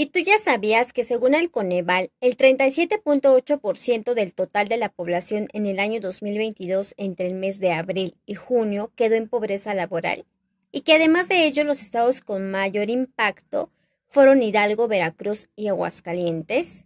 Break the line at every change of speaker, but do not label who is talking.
Y tú ya sabías que según el Coneval, el 37.8% del total de la población en el año 2022 entre el mes de abril y junio quedó en pobreza laboral y que además de ello los estados con mayor impacto fueron Hidalgo, Veracruz y Aguascalientes,